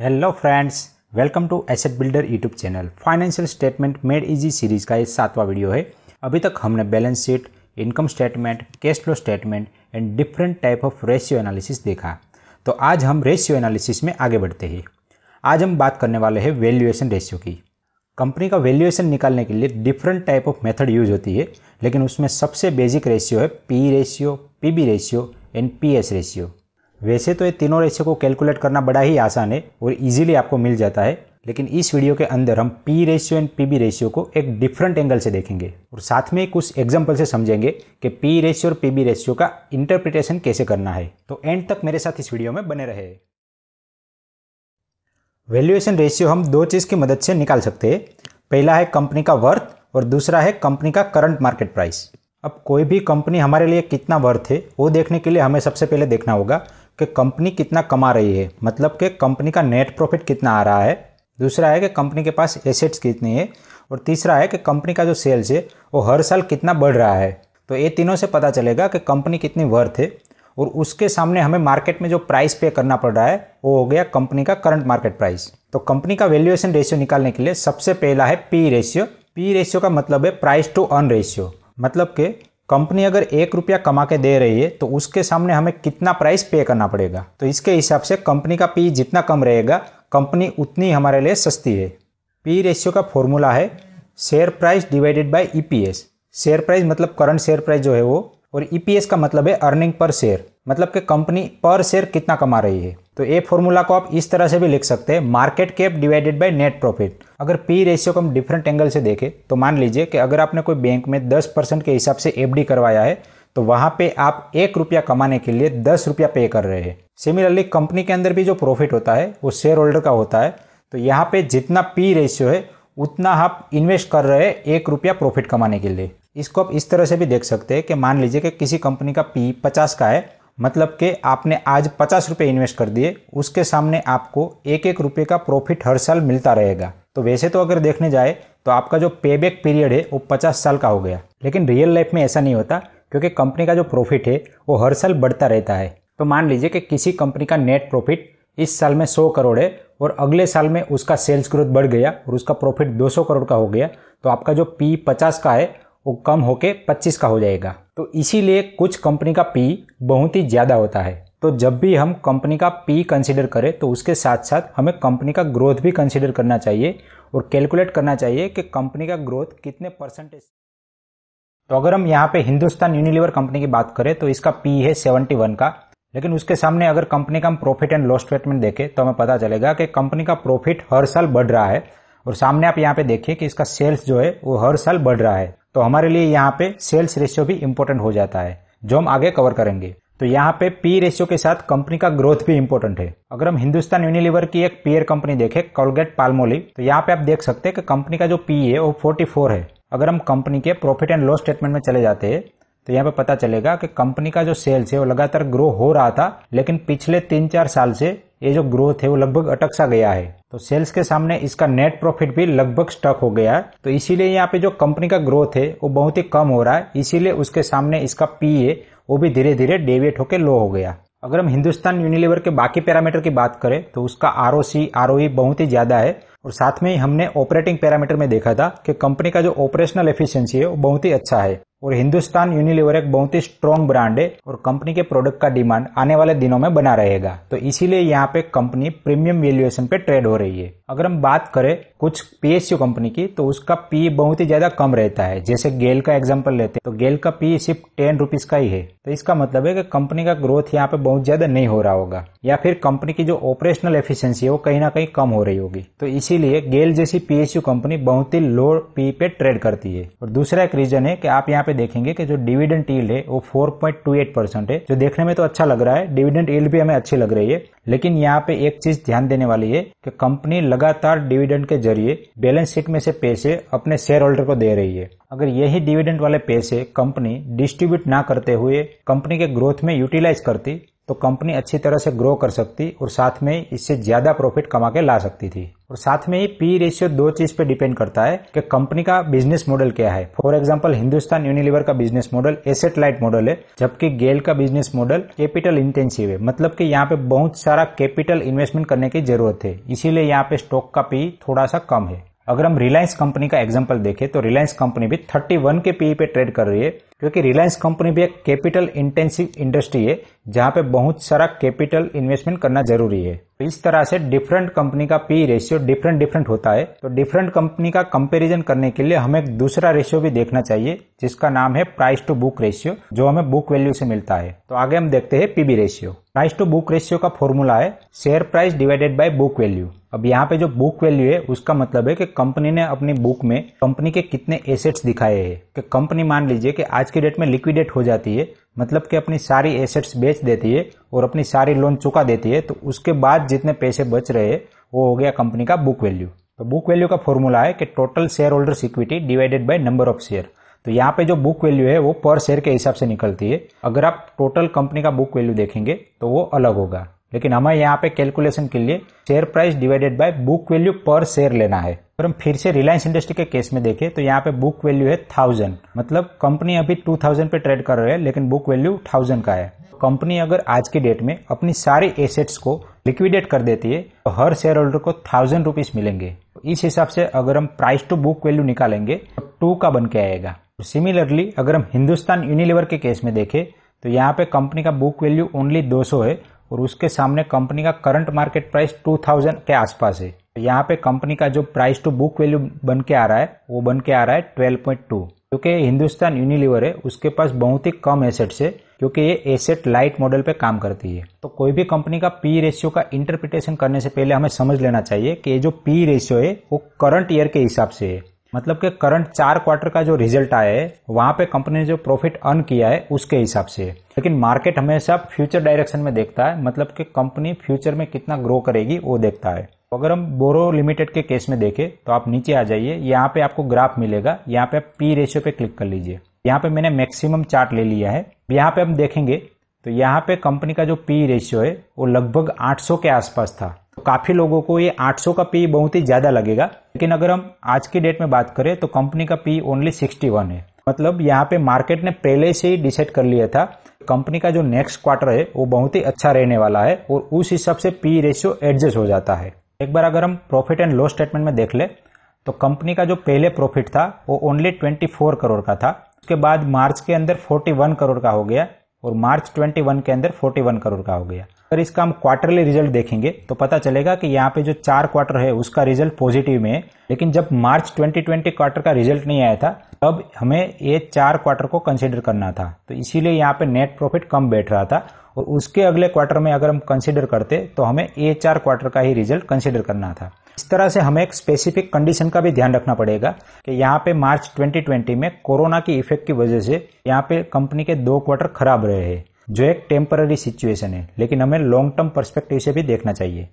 hello friends welcome to asset builder YouTube channel financial statement made easy series का ये सातवां video है अभी तक हमने balance sheet income statement cash flow statement and different type of ratio analysis देखा तो आज हम रेशियो एनालिसिस में आगे बढ़ते हैं आज हम बात करने वाले हैं वैल्यूएशन रेशियो की कंपनी का वैल्यूएशन निकालने के लिए different type of method use होती है लेकिन उसमें सबसे बेसिक रेशियो है P ratio P ratio and P ratio वैसे तो ये तीनों रेशियो को कैलकुलेट करना बड़ा ही आसान है और इजीली आपको मिल जाता है लेकिन इस वीडियो के अंदर हम P ratio and P B ratio को एक डिफरेंट एंगल से देखेंगे और साथ में कुछ एग्जाम्पल से समझेंगे कि पी रेशियो और पी बी रेशियो का इंटरप्रिटेशन कैसे करना है तो एंड तक मेरे साथ इस वीडियो में बने रहे वैल्यूएशन रेशियो हम दो चीज़ की मदद से निकाल सकते हैं पहला है कंपनी का वर्थ और दूसरा है कंपनी का करंट मार्केट प्राइस अब कोई भी कंपनी हमारे लिए कितना वर्थ है वो देखने के लिए हमें सबसे पहले देखना होगा कि कंपनी कितना कमा रही है मतलब कि कंपनी का नेट प्रॉफिट कितना आ रहा है दूसरा है कि कंपनी के पास एसेट्स कितनी है और तीसरा है कि कंपनी का जो सेल्स है वो हर साल कितना बढ़ रहा है तो ये तीनों से पता चलेगा कि कंपनी कितनी वर्थ है और उसके सामने हमें मार्केट में जो प्राइस पे करना पड़ रहा है वो हो गया कंपनी का करंट मार्केट प्राइस तो कंपनी का वैल्यूएशन रेशियो निकालने के लिए सबसे पहला है पी रेशियो पी रेशियो का मतलब है प्राइस टू अर्न रेशियो मतलब कि कंपनी अगर एक रुपया कमा के दे रही है तो उसके सामने हमें कितना प्राइस पे करना पड़ेगा तो इसके हिसाब से कंपनी का पी जितना कम रहेगा कंपनी उतनी हमारे लिए सस्ती है पी रेशियो का फॉर्मूला है share price divided by EPS share price मतलब करंट शेयर प्राइस जो है वो और ईपीएस e का मतलब है अर्निंग पर शेयर मतलब कि कंपनी पर शेयर कितना कमा रही है तो ये फॉर्मूला को आप इस तरह से भी लिख सकते हैं market cap divided by net profit अगर पी रेशियो को हम डिफरेंट एंगल से देखें तो मान लीजिए कि अगर आपने कोई बैंक में दस परसेंट के हिसाब से डी करवाया है तो वहाँ पे आप एक रुपया कमाने के लिए दस रुपया पे कर रहे हैं सिमिलरली कंपनी के अंदर भी जो प्रॉफिट होता है वो शेयर होल्डर का होता है तो यहाँ पे जितना पी रेशियो है उतना आप इन्वेस्ट कर रहे हैं एक रुपया प्रॉफिट कमाने के लिए इसको आप इस तरह से भी देख सकते हैं कि मान लीजिए कि किसी कंपनी का पी पचास का है मतलब कि आपने आज पचास रुपये इन्वेस्ट कर दिए उसके सामने आपको एक एक रुपये का प्रॉफिट हर साल मिलता रहेगा तो वैसे तो अगर देखने जाए तो आपका जो बैक पीरियड है वो पचास साल का हो गया लेकिन रियल लाइफ में ऐसा नहीं होता क्योंकि कंपनी का जो प्रॉफिट है वो हर साल बढ़ता रहता है तो मान लीजिए कि किसी कंपनी का नेट प्रॉफिट इस साल में 100 करोड़ है और अगले साल में उसका सेल्स ग्रोथ बढ़ गया और उसका प्रॉफिट 200 करोड़ का हो गया तो आपका जो पी 50 का है वो कम होके 25 का हो जाएगा तो इसीलिए कुछ कंपनी का पी बहुत ही ज़्यादा होता है तो जब भी हम कंपनी का पी कंसिडर करें तो उसके साथ साथ हमें कंपनी का ग्रोथ भी कंसिडर करना चाहिए और कैलकुलेट करना चाहिए कि कंपनी का ग्रोथ कितने परसेंटेज तो अगर हम यहाँ पे हिंदुस्तान यूनिलीवर कंपनी की बात करें तो इसका पी है वन का लेकिन उसके सामने अगर कंपनी का हम प्रॉफिट एंड लॉस स्टेटमेंट देखें तो हमें पता चलेगा कि कंपनी का प्रॉफिट हर साल बढ़ रहा है और सामने आप यहाँ पे देखिए कि इसका सेल्स जो है वो हर साल बढ़ रहा है तो हमारे लिए यहाँ पे सेल्स रेशियो भी इम्पोर्टेंट हो जाता है जो हम आगे कवर करेंगे तो यहाँ पे पी रेशियो के साथ कंपनी का ग्रोथ भी इम्पोर्टेंट है अगर हम हिंदुस्तान यूनिलीवर की एक पीयर कंपनी देखें कोलगेट पालमोली तो यहाँ पे आप देख सकते हैं कि कंपनी का जो पी है वो फोर्टी है अगर हम कंपनी के प्रॉफिट एंड लॉस स्टेटमेंट में चले जाते हैं तो यहाँ पे पता चलेगा कि कंपनी का जो सेल्स है वो लगातार ग्रो हो रहा था लेकिन पिछले तीन चार साल से ये जो ग्रोथ है वो लगभग अटक सा गया है तो सेल्स के सामने इसका नेट प्रॉफिट भी लगभग स्टक हो गया है तो इसीलिए यहाँ पे जो कंपनी का ग्रोथ है वो बहुत ही कम हो रहा है इसीलिए उसके सामने इसका पी ए वो भी धीरे धीरे डेविएट होकर लो हो गया अगर हम हिंदुस्तान यूनिलीवर के बाकी पैरामीटर की बात करें तो उसका आर ओ e बहुत ही ज्यादा है और साथ में ही हमने ऑपरेटिंग पैरामीटर में देखा था कि कंपनी का जो ऑपरेशनल एफिशिएंसी है वो बहुत ही अच्छा है और हिंदुस्तान यूनिलीवर एक बहुत ही स्ट्रॉन्ग ब्रांड है और कंपनी के प्रोडक्ट का डिमांड आने वाले दिनों में बना रहेगा तो इसीलिए यहाँ पे कंपनी प्रीमियम वैल्यूएशन पे ट्रेड हो रही है अगर हम बात करें कुछ पीएसयू कंपनी की तो उसका पी बहुत ही ज्यादा कम रहता है जैसे गेल का एग्जाम्पल लेते हैं तो गेल का पी सिर्फ टेन रुपीज का ही है तो इसका मतलब है कि कंपनी का ग्रोथ यहाँ पे बहुत ज्यादा नहीं हो रहा होगा या फिर कंपनी की जो ऑपरेशनल एफिशिएंसी है वो कहीं ना कहीं कम हो रही होगी तो इसीलिए गेल जैसी पीएसयू कंपनी बहुत ही लो पी पे ट्रेड करती है और दूसरा एक रीजन है कि आप यहाँ पे देखेंगे कि जो डिविडेंड ईल्ड है वो 4.28 परसेंट है जो देखने में तो अच्छा लग रहा है डिविडेंड ईल्ड भी हमें अच्छी लग रही है लेकिन यहाँ पे एक चीज ध्यान देने वाली है कि कंपनी लगातार डिविडेंड के जरिए बैलेंस शीट में से पैसे अपने शेयर होल्डर को दे रही है अगर यही डिविडेंड वाले पैसे कंपनी डिस्ट्रीब्यूट ना करते हुए कंपनी के ग्रोथ में यूटिलाइज करती तो कंपनी अच्छी तरह से ग्रो कर सकती और साथ में इससे ज्यादा प्रॉफिट कमा के ला सकती थी और साथ में ही पी रेशियो दो चीज पे डिपेंड करता है कि कंपनी का बिजनेस मॉडल क्या है फॉर एग्जांपल हिंदुस्तान यूनिलीवर का business model asset light model है जबकि गेल का बिजनेस मॉडल कैपिटल इंटेंसिव है मतलब कि यहाँ पे बहुत सारा कैपिटल इन्वेस्टमेंट करने की जरूरत है इसीलिए यहाँ पे स्टॉक का पी थोड़ा सा कम है अगर हम रिलायंस कंपनी का एग्जाम्पल देखें तो रिलायंस कंपनी भी 31 के पी पे ट्रेड कर रही है क्योंकि रिलायंस कंपनी भी एक कैपिटल इंटेंसिव इंडस्ट्री है जहां पे बहुत सारा कैपिटल इन्वेस्टमेंट करना जरूरी है तो इस तरह से डिफरेंट कंपनी का पी रेशियो डिफरेंट डिफरेंट होता है तो डिफरेंट कंपनी का कंपेरिजन करने के लिए हमें एक दूसरा रेशियो भी देखना चाहिए जिसका नाम है प्राइस टू बुक रेशियो जो हमें बुक वैल्यू से मिलता है तो आगे हम देखते हैं PB ratio price to book ratio का फॉर्मूला है share price divided by book value अब यहाँ पे जो बुक वैल्यू है उसका मतलब है कि कंपनी ने अपनी बुक में कंपनी के कितने एसेट्स दिखाए हैं कि कंपनी मान लीजिए कि आज आज की डेट में लिक्विडेट हो जाती है मतलब कि अपनी सारी एसेट्स बेच देती है और अपनी सारी लोन चुका देती है तो उसके बाद जितने पैसे बच रहे हैं वो हो गया कंपनी का बुक वैल्यू तो बुक वैल्यू का फॉर्मूला है कि total share holders equity divided by number of share तो यहाँ पे जो बुक वैल्यू है वो पर शेयर के हिसाब से निकलती है अगर आप टोटल कंपनी का बुक वैल्यू देखेंगे तो वो अलग होगा लेकिन हमें यहाँ पे कैलकुलेशन के लिए share price divided by book value per share लेना है और हम फिर से रिलायंस इंडस्ट्री के केस में देखें तो यहाँ पे बुक वैल्यू है थाउजेंड मतलब कंपनी अभी टू थाउजेंड पे ट्रेड कर रहे हैं लेकिन बुक वैल्यू थाउजेंड का है कंपनी अगर आज की डेट में अपनी सारी एसेट्स को लिक्विडेट कर देती है तो हर शेयर होल्डर को थाउजेंड रुपीज मिलेंगे इस हिसाब से अगर हम प्राइस टू बुक वैल्यू निकालेंगे तो टू का बन के आएगा सिमिलरली अगर हम हिंदुस्तान यूनिलीवर के केस में देखें तो यहाँ पे कंपनी का बुक वैल्यू ओनली 200 है और उसके सामने कंपनी का करंट मार्केट प्राइस 2000 के आसपास है यहाँ पे कंपनी का जो प्राइस टू बुक वैल्यू बन के आ रहा है वो बन के आ रहा है 12.2 क्योंकि हिंदुस्तान यूनिलीवर है उसके पास बहुत ही कम एसेट्स है क्योंकि ये एसेट लाइट मॉडल पे काम करती है तो कोई भी कंपनी का पी रेशियो का इंटरप्रिटेशन करने से पहले हमें समझ लेना चाहिए कि ये जो पी रेशियो है वो करंट ईयर के हिसाब से है मतलब कि करंट चार क्वार्टर का जो रिजल्ट आया है वहां पे कंपनी ने जो प्रॉफिट अर्न किया है उसके हिसाब से लेकिन मार्केट हमेशा फ्यूचर डायरेक्शन में देखता है मतलब कि कंपनी फ्यूचर में कितना ग्रो करेगी वो देखता है तो अगर हम बोरो लिमिटेड के केस में देखें तो आप नीचे आ जाइए यहाँ पे आपको ग्राफ मिलेगा यहाँ पे आप पी रेशियो पे क्लिक कर लीजिए यहाँ पे मैंने मैक्सिमम चार्ट ले लिया है यहाँ पे हम देखेंगे तो यहाँ पे कंपनी का जो पी रेशियो है वो लगभग 800 के आसपास था काफ़ी लोगों को ये 800 का पी बहुत ही ज़्यादा लगेगा लेकिन अगर हम आज की डेट में बात करें तो कंपनी का पी ओनली 61 है मतलब यहाँ पे मार्केट ने पहले से ही डिसाइड कर लिया था कंपनी का जो नेक्स्ट क्वार्टर है वो बहुत ही अच्छा रहने वाला है और उस हिसाब से पी रेशियो एडजस्ट हो जाता है एक बार अगर हम प्रॉफिट एंड लॉस स्टेटमेंट में देख ले तो कंपनी का जो पहले प्रॉफिट था वो ओनली 24 करोड़ का था उसके बाद मार्च के अंदर 41 करोड़ का हो गया और मार्च 21 के अंदर 41 करोड़ का हो गया अगर इसका हम क्वार्टरली रिजल्ट देखेंगे तो पता चलेगा कि यहाँ पे जो चार क्वार्टर है उसका रिजल्ट पॉजिटिव में है लेकिन जब मार्च 2020 क्वार्टर का रिजल्ट नहीं आया था तब हमें ये चार क्वार्टर को कंसिडर करना था तो इसीलिए यहाँ पे नेट प्रॉफिट कम बैठ रहा था और उसके अगले क्वार्टर में अगर हम कंसिडर करते तो हमें ये चार क्वार्टर का ही रिजल्ट कंसिडर करना था इस तरह से हमें एक स्पेसिफिक कंडीशन का भी ध्यान रखना पड़ेगा कि यहाँ पे मार्च 2020 में कोरोना की इफेक्ट की वजह से यहाँ पे कंपनी के दो क्वार्टर खराब रहे हैं जो एक टेम्पररी सिचुएशन है लेकिन हमें लॉन्ग टर्म परस्पेक्टिव से भी देखना चाहिए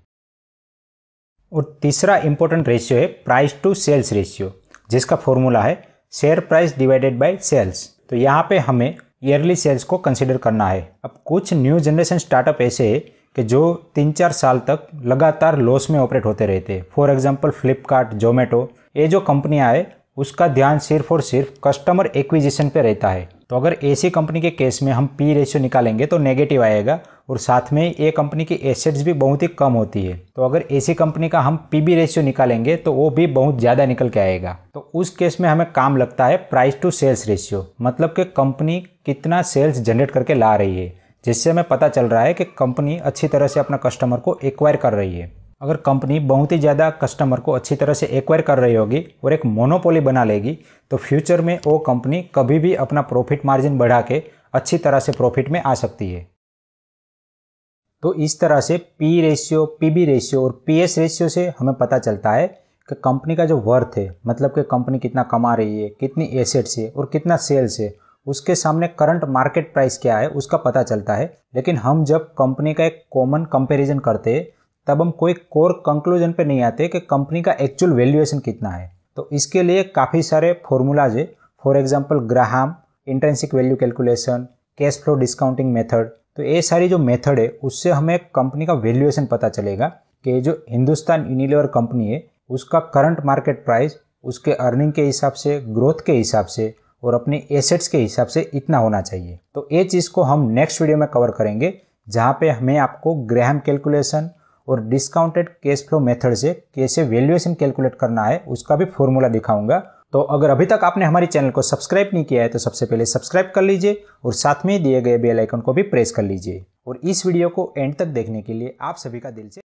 और तीसरा इंपॉर्टेंट रेशियो है प्राइस टू सेल्स रेशियो जिसका फॉर्मूला है share price divided by sales तो यहाँ पे हमें ईयरली सेल्स को कंसिडर करना है अब कुछ न्यू जनरेशन स्टार्टअप ऐसे है कि जो तीन चार साल तक लगातार लॉस में ऑपरेट होते रहते थे फॉर एग्जाम्पल फ्लिपकार्ट जोमेटो ये जो कंपनियाँ है उसका ध्यान सिर्फ और सिर्फ कस्टमर एक्विजिशन पे रहता है तो अगर ऐसी कंपनी के केस में हम पी रेशियो निकालेंगे तो नेगेटिव आएगा और साथ में ये कंपनी की एसेट्स भी बहुत ही कम होती है तो अगर ऐसी कंपनी का हम पी बी रेशियो निकालेंगे तो वो भी बहुत ज़्यादा निकल के आएगा तो उस केस में हमें काम लगता है प्राइस टू सेल्स रेशियो मतलब कि कंपनी कितना सेल्स जनरेट करके ला रही है जिससे हमें पता चल रहा है कि कंपनी अच्छी तरह से अपना कस्टमर को एक्वायर कर रही है अगर कंपनी बहुत ही ज़्यादा कस्टमर को अच्छी तरह से एक्वायर कर रही होगी और एक मोनोपोली बना लेगी तो फ्यूचर में वो कंपनी कभी भी अपना प्रॉफिट मार्जिन बढ़ा के अच्छी तरह से प्रॉफिट में आ सकती है तो इस तरह से P ratio P B ratio और पी एस रेशियो से हमें पता चलता है कि कंपनी का जो वर्थ है मतलब कि कंपनी कितना कमा रही है कितनी एसेट्स है और कितना सेल्स है उसके सामने करंट मार्केट प्राइस क्या है उसका पता चलता है लेकिन हम जब कंपनी का एक कॉमन कंपेरिजन करते हैं तब हम कोई कोर कंक्लूजन पे नहीं आते कि कंपनी का एक्चुअल वैल्यूएशन कितना है तो इसके लिए काफ़ी सारे फॉर्मूलाज है for example Graham intrinsic value calculation cash flow discounting method तो ये सारी जो मेथड है उससे हमें कंपनी का वैल्यूएशन पता चलेगा कि जो हिंदुस्तान यूनिलीवर कंपनी है उसका करंट मार्केट प्राइस उसके अर्निंग के हिसाब से ग्रोथ के हिसाब से और अपने एसेट्स के हिसाब से इतना होना चाहिए तो ये चीज़ को हम नेक्स्ट वीडियो में कवर करेंगे जहाँ पे हमें आपको ग्रहम कैलकुलेशन और डिस्काउंटेड कैश फ्लो मेथड से कैसे वैल्यूएशन कैलकुलेट करना है उसका भी फॉर्मूला दिखाऊंगा तो अगर अभी तक आपने हमारे चैनल को सब्सक्राइब नहीं किया है तो सबसे पहले सब्सक्राइब कर लीजिए और साथ में दिए गए बेलाइकन को भी प्रेस कर लीजिए और इस वीडियो को एंड तक देखने के लिए आप सभी का दिल से